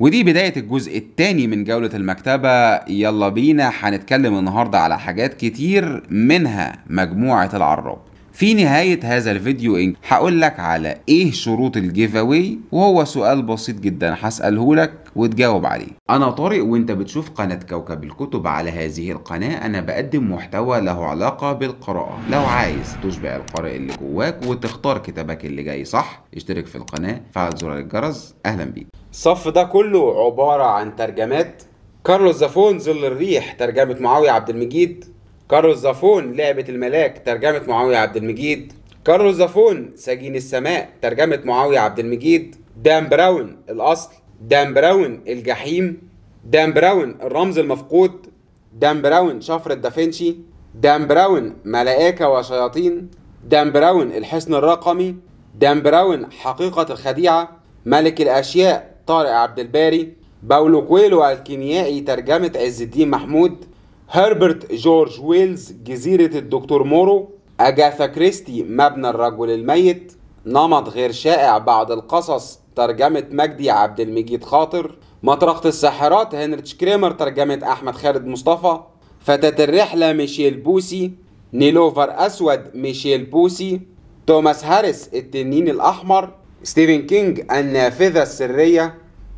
ودي بداية الجزء الثاني من جولة المكتبة يلا بينا هنتكلم النهاردة على حاجات كتير منها مجموعة العراب في نهاية هذا الفيديو هقول لك على إيه شروط الجيف أوي وهو سؤال بسيط جدا هسأله لك وتجاوب عليه أنا طارق وأنت بتشوف قناة كوكب الكتب على هذه القناة أنا بقدم محتوى له علاقة بالقراءة لو عايز تشبع القارئ اللي جواك وتختار كتابك اللي جاي صح اشترك في القناة فعل زر الجرس أهلا بيك الصف ده كله عبارة عن ترجمات كارلوس زافون ظل الريح ترجمة معاوية عبد المجيد كارلوس زافون لعبة الملاك ترجمة معاوية عبد المجيد كارلوس زافون سجين السماء ترجمة معاوية عبد المجيد دان براون الأصل دان براون الجحيم دان براون الرمز المفقود دان براون شفرة دافنشي دان براون ملائكة وشياطين دان براون الحصن الرقمي دان براون حقيقة الخديعة ملك الأشياء طارق عبد الباري باولو كويلو الكيميائي ترجمة عز الدين محمود هربرت جورج ويلز جزيرة الدكتور مورو أجاثا كريستي مبنى الرجل الميت نمط غير شائع بعد القصص ترجمة مجدي عبد المجيد خاطر مطرقة الساحرات هنريتش كريمر ترجمة أحمد خالد مصطفى فتاة الرحلة ميشيل بوسي نيلوفر أسود ميشيل بوسي توماس هاريس التنين الأحمر ستيفن كينج النافذة السرية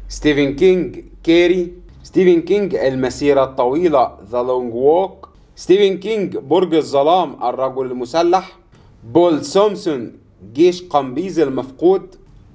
ستيفن كينج كيري ستيفن كينج المسيرة الطويلة ذا لونج ووك ستيفن كينج برج الظلام الرجل المسلح بول سومسون جيش قمبيز المفقود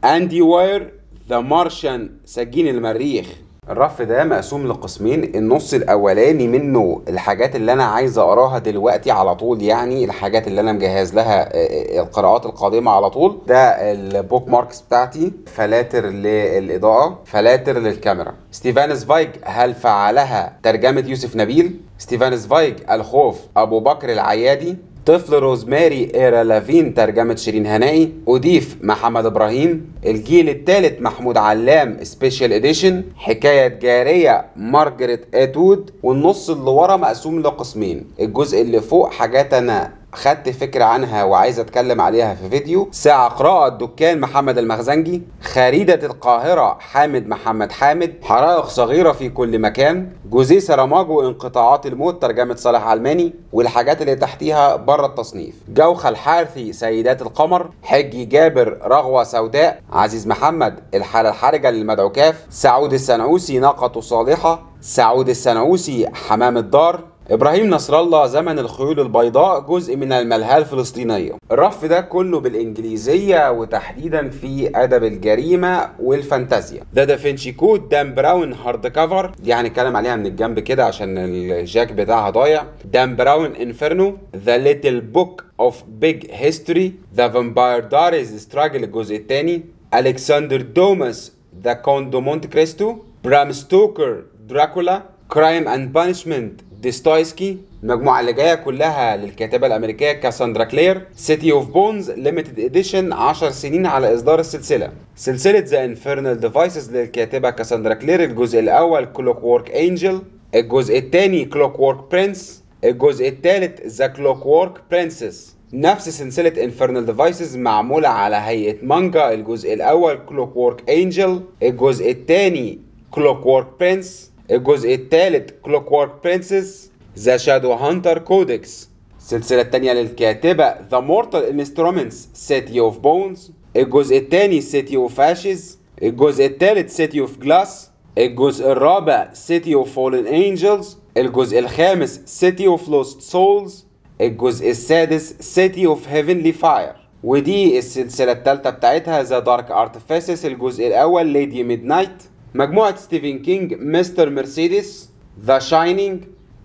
أندي واير ذا مارشان سجين المريخ الرف ده مقسوم لقسمين النص الاولاني منه الحاجات اللي انا عايز اقراها دلوقتي على طول يعني الحاجات اللي انا مجهز لها آه، آه، القراءات القادمه على طول ده البوك ماركس بتاعتي فلاتر للاضاءه فلاتر للكاميرا ستيفان سفايج هل فعلها ترجمه يوسف نبيل ستيفان سفايج الخوف ابو بكر العيادي طفل روزماري إيرا لافين ترجمة شيرين هنائي أضيف محمد إبراهيم الجيل الثالث محمود علام سبيشال إديشن حكاية جارية مارجريت أتود والنص اللي ورا مقسوم لقسمين الجزء اللي فوق حاجات أنا خدت فكرة عنها وعايز أتكلم عليها في فيديو ساعة قراءة الدكان محمد المخزنجي خريدة القاهرة حامد محمد حامد حرائق صغيرة في كل مكان جوزيه سراماجو انقطاعات الموت ترجمة صالح علماني والحاجات اللي تحتيها بره التصنيف جوخة الحارثي سيدات القمر حجي جابر رغوة سوداء عزيز محمد الحالة الحرجة للمدعو كاف سعود السنعوسي ناقة صالحة سعود السنعوسي حمام الدار إبراهيم نصر الله زمن الخيول البيضاء جزء من الملهى الفلسطينية الرف ده كله بالإنجليزية وتحديدا في أدب الجريمة والفانتازيا ده دافنشي كود دان براون هارد كفر دي هنتكلم عليها من الجنب كده عشان الجاك بتاعها ضايع دان براون انفيرنو ذا ليتل بوك اوف بيج هيستوري ذا فامباير داريز ستراجل الجزء الثاني الكسندر دوماس ذا كوندو مونت كريستو برام ستوكر دراكولا كرايم اند بانشمنت ديستويسكي المجموعة اللي جاية كلها للكاتبة الأمريكية كاساندرا كلير سيتي اوف بونز ليميتد اديشن 10 سنين على إصدار السلسلة سلسلة ذا انفيرنال ديفايسز للكاتبة كاساندرا كلير الجزء الأول كلوك وورك انجل الجزء الثاني كلوك وورك برنس الجزء الثالث ذا كلوك وورك برنسس نفس سلسلة انفيرنال ديفايسز معمولة على هيئة مانجا الجزء الأول كلوك وورك انجل الجزء الثاني كلوك وورك برنس الجزء الثالث كلوك وورك برنسس ذا شادو هانتر كودكس السلسلة الثانية للكاتبة ذا مورتال انسترومنتس سيتي اوف بونز الجزء الثاني سيتي اوف اشز الجزء الثالث سيتي اوف جلاس الجزء الرابع سيتي اوف فولن انجلز الجزء الخامس سيتي اوف لوست سولز الجزء السادس سيتي اوف هيفنلي فاير ودي السلسلة الثالثة بتاعتها ذا دارك ارتفاسس الجزء الاول ليدي ميد نايت مجموعة ستيفن كينج مستر مرسيدس ذا شاينينج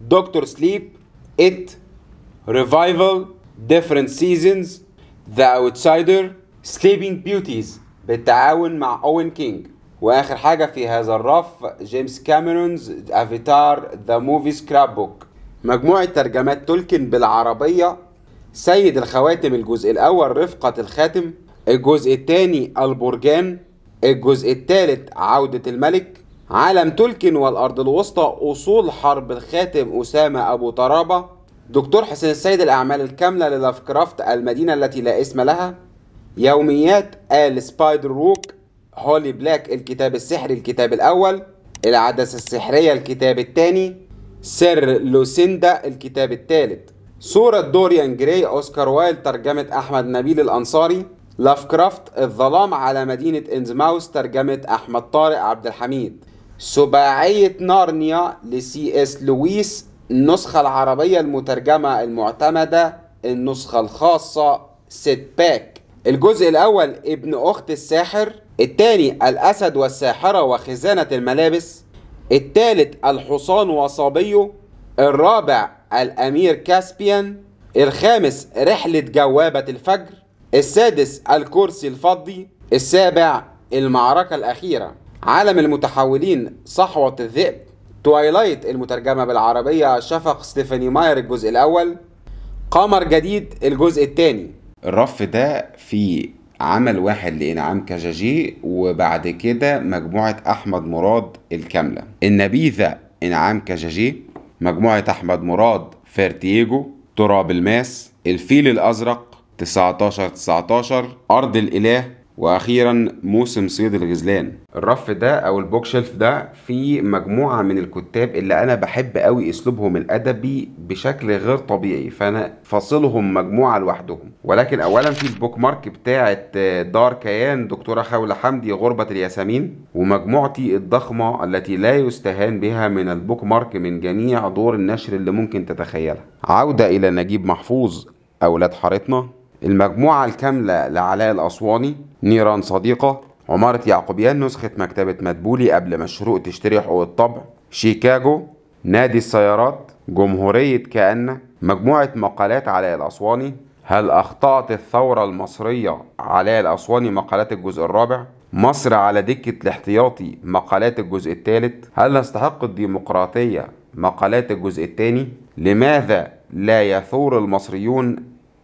دكتور سليب إت ريفايفل ديفرنت سيزونز ذا اوتسايدر سليبينج بيوتيز بالتعاون مع اوين كينج واخر حاجه في هذا الرف جيمس كاميرونز افاتار ذا موفي سكراب بوك مجموعه ترجمات تولكن بالعربيه سيد الخواتم الجزء الاول رفقه الخاتم الجزء الثاني البرجان الجزء الثالث عودة الملك عالم تولكن والأرض الوسطى أصول حرب الخاتم أسامة أبو طرابة دكتور حسين السيد الأعمال الكاملة للافكرافت المدينة التي لا اسم لها يوميات آل سبايدر روك هولي بلاك الكتاب السحري الكتاب الأول العدسة السحرية الكتاب الثاني سر لوسيندا الكتاب الثالث صورة دوريان جراي أوسكار وايل ترجمة أحمد نبيل الأنصاري لافكرافت الظلام على مدينة إنزماوس ترجمة أحمد طارق عبد الحميد سباعية نارنيا لسي اس لويس النسخة العربية المترجمة المعتمدة النسخة الخاصة سيت باك الجزء الأول ابن أخت الساحر الثاني الأسد والساحرة وخزانة الملابس الثالث الحصان وصبيه الرابع الأمير كاسبيان الخامس رحلة جوابة الفجر السادس الكرسي الفضي السابع المعركة الأخيرة عالم المتحولين صحوة الذئب توايلايت المترجمة بالعربية شفق ستيفاني ماير الجزء الأول قمر جديد الجزء الثاني الرف ده في عمل واحد لإنعام كجاجي وبعد كده مجموعة أحمد مراد الكاملة النبيذة إنعام كجاجي مجموعة أحمد مراد فارتييجو تراب الماس الفيل الأزرق 19 19 أرض الإله واخيرا موسم صيد الغزلان الرف ده او البوك شيلف ده فيه مجموعه من الكتاب اللي انا بحب قوي اسلوبهم الادبي بشكل غير طبيعي فانا فاصلهم مجموعه لوحدهم ولكن اولا في البوك مارك بتاعه آه، دار كيان دكتوره خوله حمدي غربه الياسمين ومجموعتي الضخمه التي لا يستهان بها من البوك مارك من جميع دور النشر اللي ممكن تتخيلها عوده الى نجيب محفوظ اولاد حارتنا المجموعة الكاملة لعلاء الأسواني نيران صديقة عمارة يعقوبيان نسخة مكتبة مدبولي قبل ما الشروق تشتري حقوق الطبع شيكاغو نادي السيارات جمهورية كأن مجموعة مقالات علاء الأسواني هل أخطأت الثورة المصرية علاء الأسواني مقالات الجزء الرابع مصر على دكة الاحتياطي مقالات الجزء الثالث هل نستحق الديمقراطية مقالات الجزء الثاني لماذا لا يثور المصريون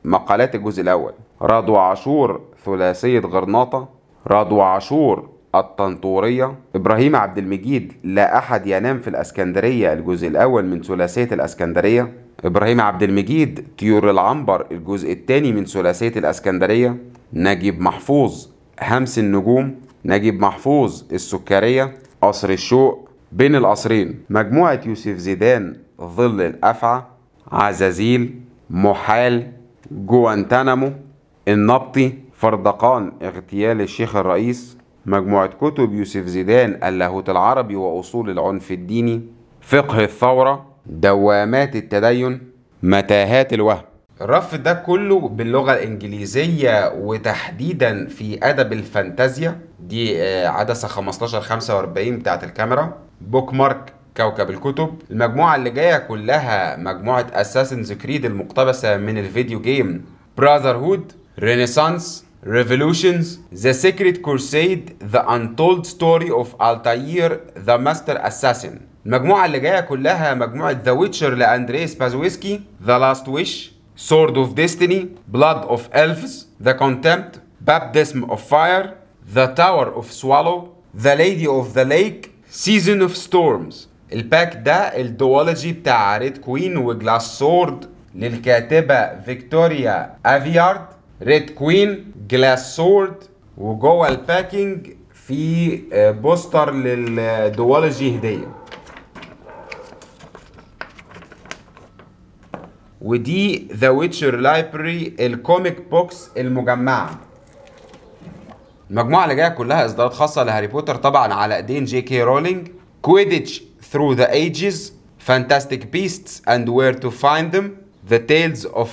مقالات الجزء الأول رادو عاشور ثلاثية غرناطة رادو عاشور الطنطورية إبراهيم عبد المجيد لا أحد ينام في الأسكندرية الجزء الأول من ثلاثية الأسكندرية إبراهيم عبد المجيد طيور العنبر الجزء الثاني من ثلاثية الأسكندرية نجيب محفوظ همس النجوم نجيب محفوظ السكرية قصر الشوق بين القصرين مجموعة يوسف زيدان ظل الأفعى عزازيل محال جوانتانامو النبطي فردقان اغتيال الشيخ الرئيس مجموعة كتب يوسف زيدان اللاهوت العربي وأصول العنف الديني فقه الثورة دوامات التدين متاهات الوهم الرف ده كله باللغة الإنجليزية وتحديدا في أدب الفانتازيا دي آه، عدسة 1545 بتاعت الكاميرا بوك مارك كوكب الكتب المجموعة اللي جاية كلها مجموعة اساسنز كريد المقتبسة من الفيديو جيم براذر هود رينيسانس Revolutions, The Secret Crusade, The Untold Story of Altair, The Master Assassin. المجموعة اللي جاية كلها مجموعة The Witcher لأندريس بازويسكي, The Last Wish, Sword of Destiny, Blood of Elves, The Contempt, Baptism of Fire, The Tower of Swallow, The Lady of the Lake, Season of Storms. الباك ده الدوالوجي بتاع ريد كوين وجلاس سورد للكاتبة فيكتوريا افيارد ريد كوين جلاس سورد وجوه الباكينج في آه، بوستر للدوالوجي هدية ودي ذا ويتشر لايبرري الكوميك بوكس المجمعة المجموعة اللي جاية كلها إصدارات خاصة لهاري بوتر طبعا على إيدين جي كي رولينج كويديتش through the ages, Fantastic Beasts and Where to Find Them, The Tales of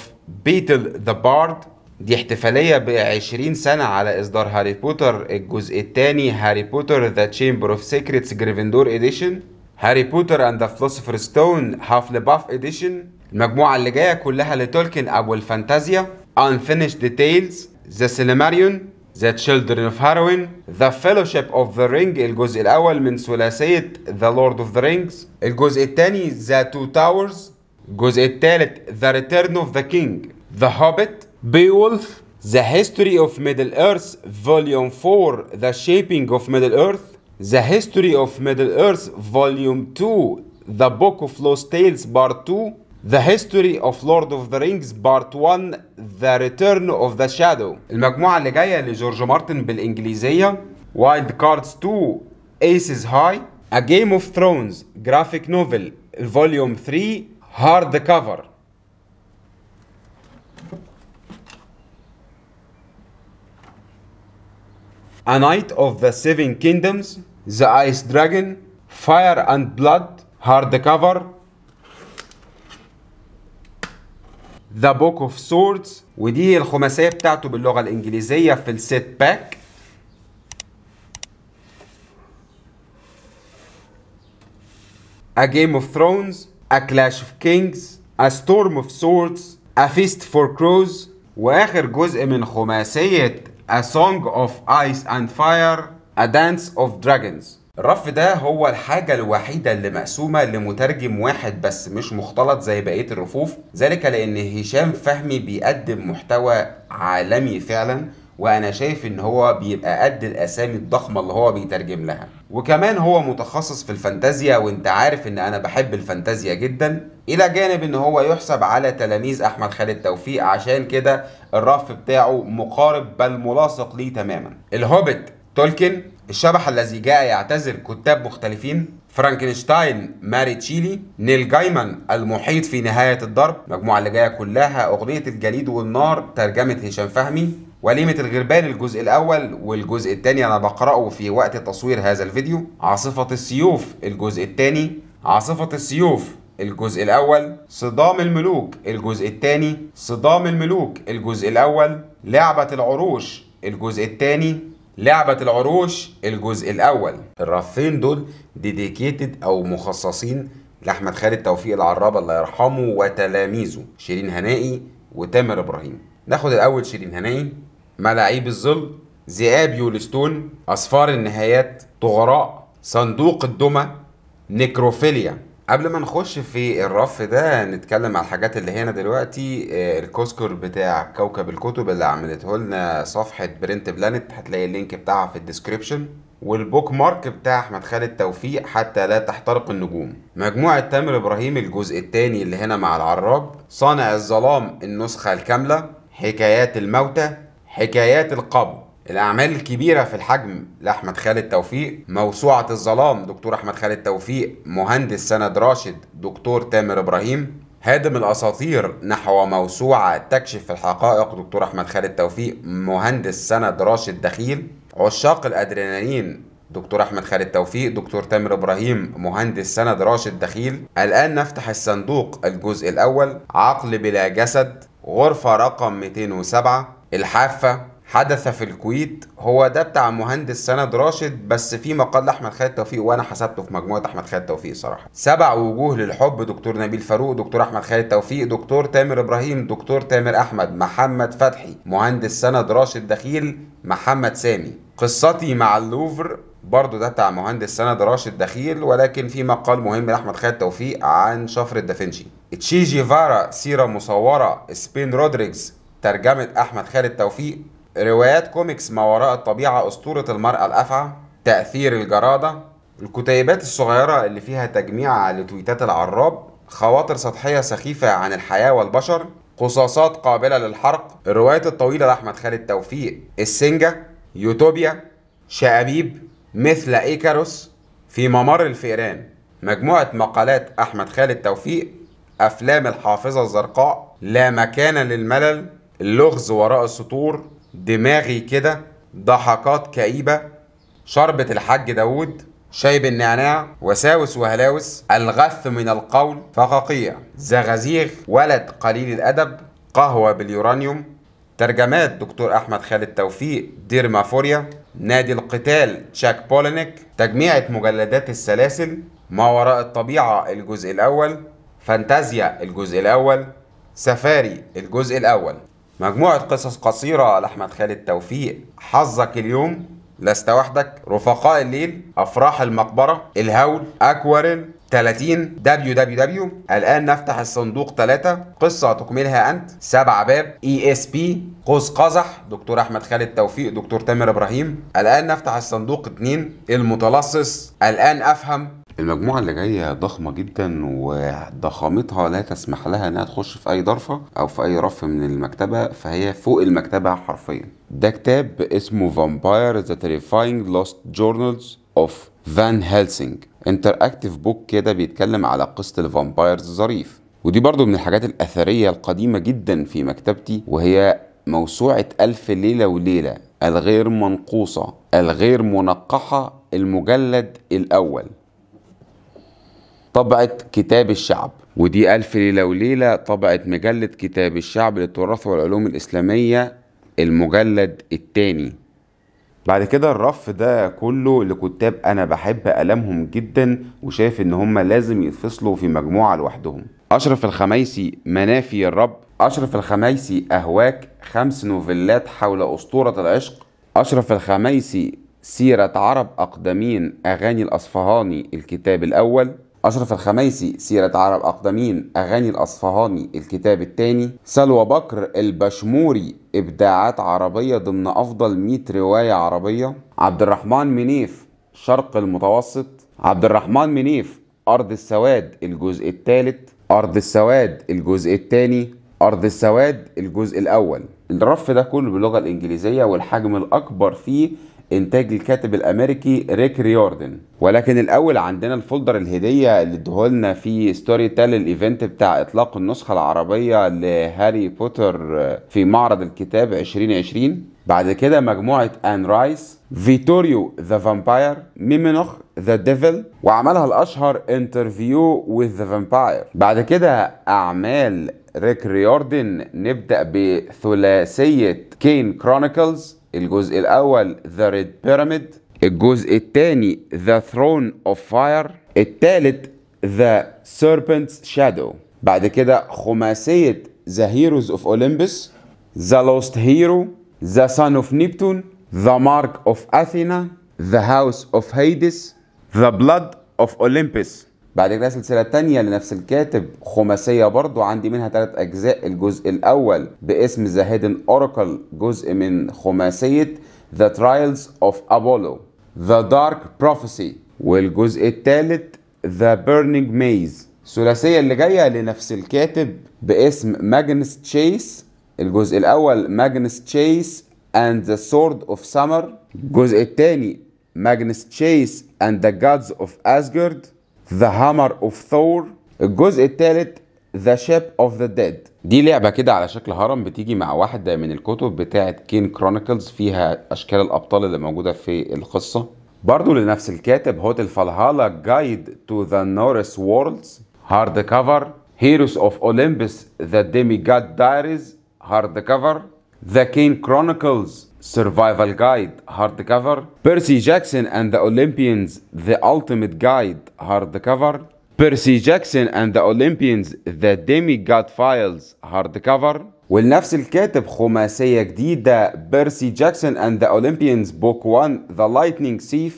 Beetle the Bard دي احتفالية ب 20 سنة على إصدار هاري بوتر الجزء الثاني هاري بوتر ذا تشامبر اوف سيكريتس جريفندور إديشن هاري بوتر أند ذا فلوسفر ستون هاف باف إديشن المجموعة اللي جاية كلها لتولكن أبو الفانتازيا Unfinished Details The Silmarillion The Children of Harwin The Fellowship of the Ring الجزء الأول من ثلاثية The Lord of the Rings الجزء الثاني The Two Towers الجزء الثالث The Return of the King The Hobbit Beowulf The History of Middle Earth Volume 4 The Shaping of Middle Earth The History of Middle Earth Volume 2 The Book of Lost Tales Part 2 the History of Lord of the Rings Part 1 The Return of the Shadow المجموعة اللي جاية لجورج مارتن بالإنجليزية Wild Cards 2 Aces High A Game of Thrones Graphic Novel Volume 3 Hard Cover A Knight of the Seven Kingdoms The Ice Dragon Fire and Blood Hard Cover ذا بوك اوف سوردز ودي الخماسيه بتاعته باللغه الانجليزيه في السيت باك A Game of Thrones A Clash of Kings A Storm of Swords A Feast for Crows واخر جزء من خماسيه A Song of Ice and Fire A Dance of Dragons الرف ده هو الحاجة الوحيدة اللي مقسومة لمترجم واحد بس مش مختلط زي بقية الرفوف ذلك لأن هشام فهمي بيقدم محتوى عالمي فعلا وانا شايف ان هو بيبقى قد الاسامي الضخمه اللي هو بيترجم لها وكمان هو متخصص في الفانتازيا وانت عارف ان انا بحب الفانتازيا جدا الى جانب ان هو يحسب على تلاميذ احمد خالد توفيق عشان كده الرف بتاعه مقارب بل ملاصق ليه تماما الهوبت تولكن الشبح الذي جاء يعتذر كتاب مختلفين فرانكنشتاين ماري تشيلي نيل جايمان المحيط في نهاية الضرب المجموعة اللي جاية كلها أغنية الجليد والنار ترجمة هشام فهمي وليمة الغربان الجزء الأول والجزء الثاني أنا بقرأه في وقت تصوير هذا الفيديو عاصفة السيوف الجزء الثاني عاصفة السيوف الجزء الأول صدام الملوك الجزء الثاني صدام الملوك الجزء الأول لعبة العروش الجزء الثاني لعبة العروش الجزء الأول الرفين دول ديديكيتد أو مخصصين لأحمد خالد توفيق العرابة الله يرحمه وتلاميذه شيرين هنائي وتامر إبراهيم ناخد الأول شيرين هنائي ملاعيب الظل ذئاب يولستون أصفار النهايات طغراء صندوق الدمى نيكروفيليا قبل ما نخش في الرف ده نتكلم على الحاجات اللي هنا دلوقتي آه، الكوسكور بتاع كوكب الكتب اللي عملته لنا صفحة برنت بلانت هتلاقي اللينك بتاعها في الديسكريبشن والبوك مارك بتاع احمد خالد توفيق حتى لا تحترق النجوم مجموعة تامر ابراهيم الجزء الثاني اللي هنا مع العراب صانع الظلام النسخة الكاملة حكايات الموتى حكايات القبر الأعمال الكبيرة في الحجم لأحمد خالد توفيق موسوعة الظلام دكتور أحمد خالد توفيق مهندس سند راشد دكتور تامر إبراهيم هادم الأساطير نحو موسوعة تكشف الحقائق دكتور أحمد خالد توفيق مهندس سند راشد دخيل عشاق الأدرينالين دكتور أحمد خالد توفيق دكتور تامر إبراهيم مهندس سند راشد دخيل الآن نفتح الصندوق الجزء الأول عقل بلا جسد غرفة رقم 207 الحافة حدث في الكويت هو ده بتاع مهندس سند راشد بس في مقال لاحمد خالد توفيق وانا حسبته في مجموعه احمد خالد توفيق صراحه سبع وجوه للحب دكتور نبيل فاروق دكتور احمد خالد توفيق دكتور تامر ابراهيم دكتور تامر احمد محمد فتحي مهندس سند راشد دخيل محمد سامي قصتي مع اللوفر برضه ده بتاع مهندس سند راشد دخيل ولكن في مقال مهم لاحمد خالد توفيق عن شفرة دافنشي تشي جيفارا سيرة مصورة سبين رودريجز ترجمة أحمد خالد توفيق روايات كوميكس ما وراء الطبيعة أسطورة المرأة الأفعى تأثير الجرادة الكتيبات الصغيرة اللي فيها تجميع لتويتات العراب خواطر سطحية سخيفة عن الحياة والبشر قصاصات قابلة للحرق الروايات الطويلة لأحمد خالد توفيق السنجة يوتوبيا شأبيب مثل إيكاروس في ممر الفئران مجموعة مقالات أحمد خالد توفيق أفلام الحافظة الزرقاء لا مكان للملل اللغز وراء السطور دماغي كده ضحكات كئيبة شربة الحاج داود شايب النعناع وساوس وهلاوس الغث من القول فقاقية زغازيغ ولد قليل الأدب قهوة باليورانيوم ترجمات دكتور أحمد خالد توفيق مافوريا نادي القتال تشاك بولينيك تجميعة مجلدات السلاسل ما وراء الطبيعة الجزء الأول فانتازيا الجزء الأول سفاري الجزء الأول مجموعة قصص قصيرة لأحمد خالد توفيق حظك اليوم لست وحدك رفقاء الليل أفراح المقبرة الهول أكوارين 30 دبليو دبليو دبليو الآن نفتح الصندوق 3 قصة تكملها أنت سبع باب اي اس بي قوس قزح دكتور أحمد خالد توفيق دكتور تامر إبراهيم الآن نفتح الصندوق 2 المتلصص الآن أفهم المجموعة اللي جاية ضخمة جدا وضخامتها لا تسمح لها انها تخش في اي ضرفة او في اي رف من المكتبة فهي فوق المكتبة حرفيا ده كتاب اسمه فامباير ذا تريفاينج لوست جورنالز اوف فان هيلسينج انتراكتيف بوك كده بيتكلم على قصة الفامبايرز الظريف ودي برضو من الحاجات الأثرية القديمة جدا في مكتبتي وهي موسوعة ألف ليلة وليلة الغير منقوصة الغير منقحة المجلد الأول طبعة كتاب الشعب ودي ألف ليلة وليلة طبعة مجلة كتاب الشعب للتراث والعلوم الإسلامية المجلد الثاني بعد كده الرف ده كله لكتاب أنا بحب ألمهم جدا وشايف إن هم لازم يتفصلوا في مجموعة لوحدهم أشرف الخميسي منافي الرب أشرف الخميسي أهواك خمس نوفلات حول أسطورة العشق أشرف الخميسي سيرة عرب أقدمين أغاني الأصفهاني الكتاب الأول أشرف الخميسي سيرة عرب أقدمين أغاني الأصفهاني الكتاب الثاني سلوى بكر البشموري إبداعات عربية ضمن أفضل 100 رواية عربية عبد الرحمن منيف شرق المتوسط عبد الرحمن منيف أرض السواد الجزء الثالث أرض السواد الجزء الثاني أرض السواد الجزء الأول الرف ده كله باللغة الإنجليزية والحجم الأكبر فيه انتاج الكاتب الامريكي ريك ريوردن ولكن الاول عندنا الفولدر الهديه اللي ادهولنا في ستوري تيل الايفنت بتاع اطلاق النسخه العربيه لهاري بوتر في معرض الكتاب 2020 بعد كده مجموعه ان رايس فيتوريو ذا فامباير ميمينوخ ذا ديفل وعملها الاشهر انترفيو وذ ذا فامباير بعد كده اعمال ريك ريوردن نبدا بثلاثيه كين كرونيكلز الجزء الاول ذا ريد بيراميد الجزء الثاني ذا ثرون اوف فاير الثالث ذا Serpent's شادو بعد كده خماسيه ذا هيروز اوف اولمبس ذا لوست هيرو ذا سان اوف نيبتون ذا مارك اوف اثينا ذا هاوس اوف هيدس ذا بلاد اوف اولمبس بعد كده سلسلة تانية لنفس الكاتب خماسية برضو عندي منها ثلاث أجزاء الجزء الأول باسم ذا هيدن أوراكل جزء من خماسية ذا ترايلز أوف أبولو ذا دارك بروفيسي والجزء الثالث ذا بيرنينج ميز الثلاثية اللي جاية لنفس الكاتب باسم ماجنس تشيس الجزء الأول ماجنس تشيس and the Sword of Summer الجزء الثاني ماجنس تشيس and the Gods of Asgard ذا هامر اوف ثور الجزء الثالث ذا شيب اوف ذا ديد دي لعبه كده على شكل هرم بتيجي مع واحده من الكتب بتاعه كين كرونيكلز فيها اشكال الابطال اللي موجوده في القصه برضه لنفس الكاتب هوت فالهالا جايد تو ذا نورس وورلدز هارد كفر هيروز اوف اولمبس ذا ديمي جاد دايريز هارد كفر ذا كين كرونيكلز Survival Guide Hardcover, Percy Jackson and the Olympians The Ultimate Guide Hardcover, Percy Jackson and the Olympians The Demigod Files Hardcover, والنفس الكاتب خماسية جديدة Percy Jackson and the Olympians Book 1 The Lightning Thief,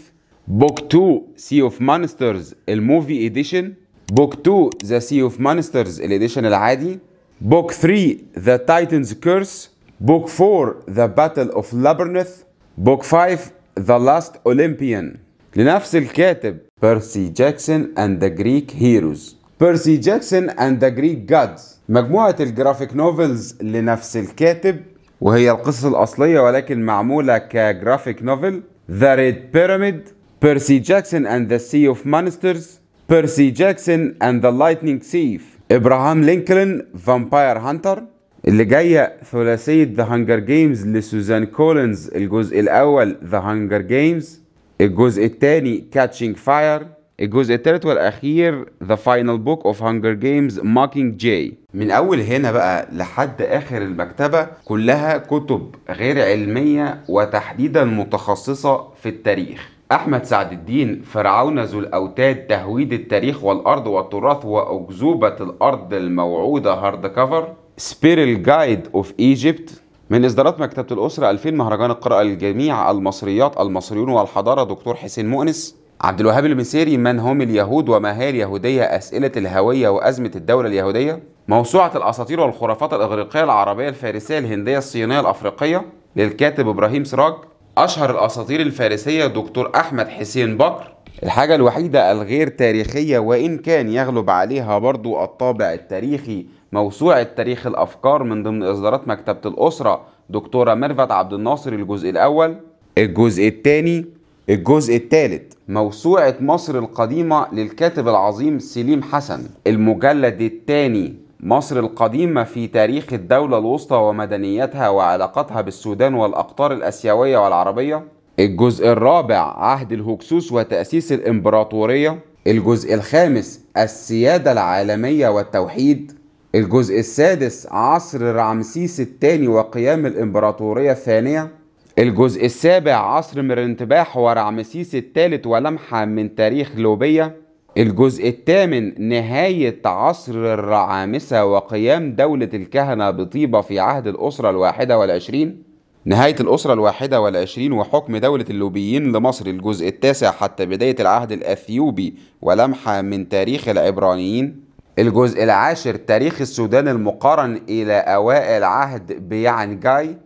Book 2 Sea of Monsters Movie Edition, Book 2 The Sea of Monsters Edition العادي, Book 3 The Titan's Curse, بوك 4 The Battle of Labyrinth بوك 5 The Last Olympian لنفس الكاتب بيرسي جاكسون اند ذا جريك هيروز بيرسي جاكسون اند ذا جريك جادز مجموعة الجرافيك نوفلز لنفس الكاتب وهي القصص الأصلية ولكن معمولة كجرافيك نوفل ذا ريد بيراميد بيرسي جاكسون اند ذا سي اوف مانسترز بيرسي جاكسون اند ذا لايتنينج سيف إبراهام لينكولن فامباير هانتر اللي جايه ثلاثيه ذا هانجر جيمز لسوزان كولينز الجزء الاول ذا هانجر جيمز الجزء الثاني كاتشنج فاير الجزء الثالث والاخير ذا فاينل بوك اوف هانجر جيمز ماكينج جاي من اول هنا بقى لحد اخر المكتبه كلها كتب غير علميه وتحديدا متخصصه في التاريخ احمد سعد الدين فرعون ذو الاوتاد تهويد التاريخ والارض والتراث واكذوبه الارض الموعوده هارد كفر سبيرل جايد اوف ايجيبت من اصدارات مكتبه الاسره 2000 مهرجان القراءه للجميع المصريات المصريون والحضاره دكتور حسين مؤنس عبد الوهاب المسيري من هم اليهود وما هي اليهوديه اسئله الهويه وازمه الدوله اليهوديه موسوعه الاساطير والخرافات الاغريقيه العربيه الفارسيه الهنديه الصينيه الافريقيه للكاتب ابراهيم سراج اشهر الاساطير الفارسيه دكتور احمد حسين بكر الحاجة الوحيدة الغير تاريخية وإن كان يغلب عليها برضو الطابع التاريخي موسوعة تاريخ الأفكار من ضمن إصدارات مكتبة الأسرة دكتورة ميرفت عبد الناصر الجزء الأول الجزء الثاني الجزء الثالث موسوعة مصر القديمة للكاتب العظيم سليم حسن المجلد الثاني مصر القديمة في تاريخ الدولة الوسطى ومدنيتها وعلاقتها بالسودان والأقطار الأسيوية والعربية الجزء الرابع عهد الهكسوس وتأسيس الإمبراطورية الجزء الخامس السيادة العالمية والتوحيد الجزء السادس عصر رمسيس الثاني وقيام الإمبراطورية الثانية الجزء السابع عصر مرنتباح ورمسيس الثالث ولمحة من تاريخ لوبيا الجزء الثامن نهاية عصر الرعامسة وقيام دولة الكهنة بطيبة في عهد الأسرة الواحدة والعشرين نهاية الأسرة الواحدة والعشرين وحكم دولة اللوبيين لمصر الجزء التاسع حتى بداية العهد الأثيوبي ولمحة من تاريخ العبرانيين الجزء العاشر تاريخ السودان المقارن إلى أوائل عهد بيانجاي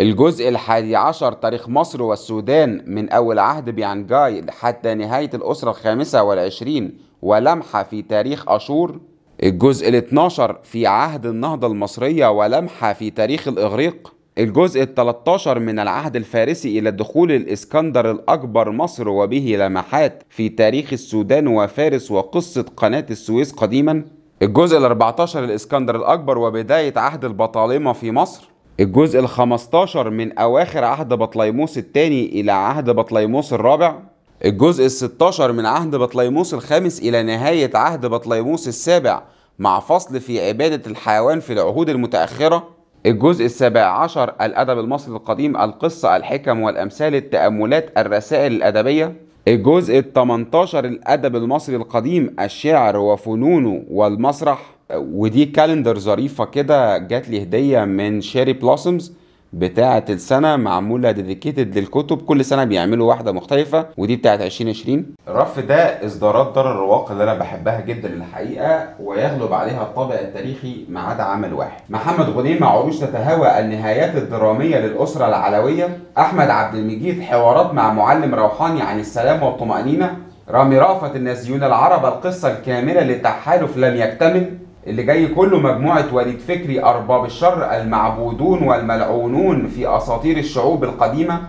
الجزء الحادي عشر تاريخ مصر والسودان من أول عهد بيانجاي حتى نهاية الأسرة الخامسة والعشرين ولمحة في تاريخ أشور الجزء الاثناشر في عهد النهضة المصرية ولمحة في تاريخ الإغريق الجزء ال 13 من العهد الفارسي إلى دخول الإسكندر الأكبر مصر وبه لمحات في تاريخ السودان وفارس وقصة قناة السويس قديما الجزء ال 14 الإسكندر الأكبر وبداية عهد البطالمة في مصر الجزء ال 15 من أواخر عهد بطليموس الثاني إلى عهد بطليموس الرابع الجزء ال 16 من عهد بطليموس الخامس إلى نهاية عهد بطليموس السابع مع فصل في عبادة الحيوان في العهود المتأخرة الجزء السابع عشر الأدب المصري القديم القصة الحكم والأمثال التأملات الرسائل الأدبية الجزء التمنتاشر الأدب المصري القديم الشعر وفنونه والمسرح ودي كالندر ظريفة كده جات لي هدية من شيري بلاسمز بتاعة السنة معمولة ديديكيتد للكتب كل سنة بيعملوا واحدة مختلفة ودي بتاعة 2020 الرف ده إصدارات دار الرواق اللي أنا بحبها جدا الحقيقة ويغلب عليها الطابع التاريخي ما عدا عمل واحد محمد غنيم مع عروش تتهوى النهايات الدرامية للأسرة العلوية أحمد عبد المجيد حوارات مع معلم روحاني عن السلام والطمأنينة رامي رأفت النازيون العرب القصة الكاملة للتحالف لم يكتمل اللي جاي كله مجموعة وليد فكري أرباب الشر المعبودون والملعونون في أساطير الشعوب القديمة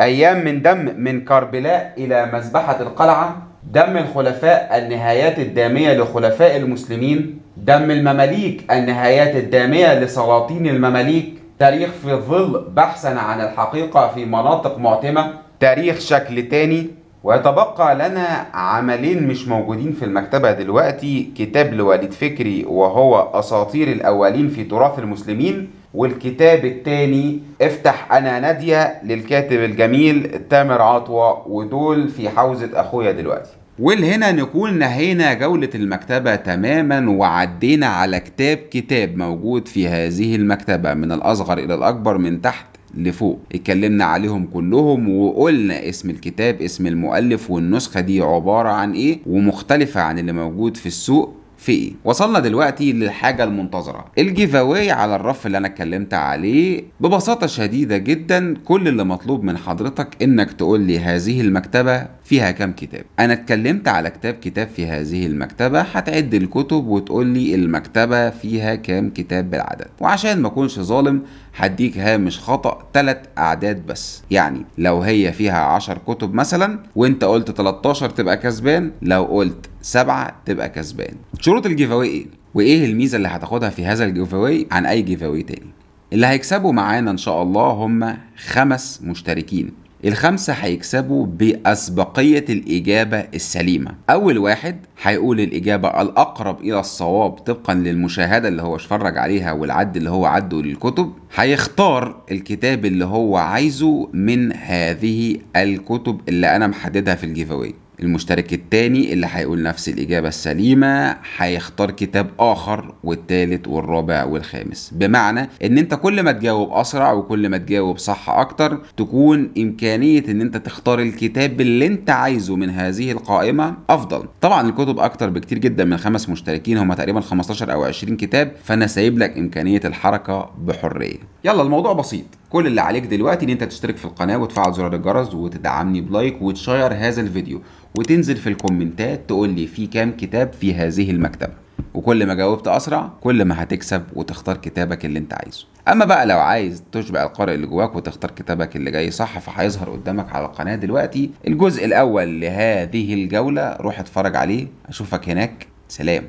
أيام من دم من كربلاء إلى مذبحة القلعة دم الخلفاء النهايات الدامية لخلفاء المسلمين دم المماليك النهايات الدامية لسلاطين المماليك تاريخ في الظل بحثا عن الحقيقة في مناطق معتمة تاريخ شكل تاني ويتبقى لنا عملين مش موجودين في المكتبة دلوقتي كتاب لوليد فكري وهو أساطير الأولين في تراث المسلمين والكتاب الثاني افتح أنا نادية للكاتب الجميل تامر عطوة ودول في حوزة أخويا دلوقتي والهنا نكون نهينا جولة المكتبة تماما وعدينا على كتاب كتاب موجود في هذه المكتبة من الأصغر إلى الأكبر من تحت لفوق اتكلمنا عليهم كلهم وقلنا اسم الكتاب اسم المؤلف والنسخة دي عبارة عن ايه ومختلفة عن اللي موجود في السوق في ايه وصلنا دلوقتي للحاجه المنتظره الجيفاوي على الرف اللي انا اتكلمت عليه ببساطه شديده جدا كل اللي مطلوب من حضرتك انك تقول لي هذه المكتبه فيها كام كتاب انا اتكلمت على كتاب كتاب في هذه المكتبه هتعد الكتب وتقول لي المكتبه فيها كام كتاب بالعدد وعشان ما اكونش ظالم هديك هامش خطأ ثلاث أعداد بس يعني لو هي فيها 10 كتب مثلا وانت قلت 13 تبقى كسبان لو قلت 7 تبقى كسبان شروط الجيف ايه وايه الميزة اللي هتاخدها في هذا الجيف عن اي جيف تاني اللي هيكسبوا معانا ان شاء الله هم خمس مشتركين الخمسة هيكسبوا بأسبقية الإجابة السليمة أول واحد هيقول الإجابة الأقرب إلى الصواب طبقا للمشاهدة اللي هو اتفرج عليها والعد اللي هو عده للكتب هيختار الكتاب اللي هو عايزه من هذه الكتب اللي أنا محددها في الجيفاوي المشترك التاني اللي هيقول نفس الإجابة السليمة هيختار كتاب آخر والتالت والرابع والخامس بمعنى إن أنت كل ما تجاوب أسرع وكل ما تجاوب صح أكتر تكون إمكانية إن أنت تختار الكتاب اللي أنت عايزه من هذه القائمة أفضل طبعا الكتب أكتر بكتير جدا من خمس مشتركين هما تقريبا 15 أو 20 كتاب فأنا سايب لك إمكانية الحركة بحرية يلا الموضوع بسيط كل اللي عليك دلوقتي ان انت تشترك في القناه وتفعل زرار الجرس وتدعمني بلايك وتشير هذا الفيديو وتنزل في الكومنتات تقول لي في كام كتاب في هذه المكتبه وكل ما جاوبت اسرع كل ما هتكسب وتختار كتابك اللي انت عايزه اما بقى لو عايز تشبع القارئ اللي جواك وتختار كتابك اللي جاي صح فهيظهر قدامك على القناه دلوقتي الجزء الاول لهذه الجوله روح اتفرج عليه اشوفك هناك سلام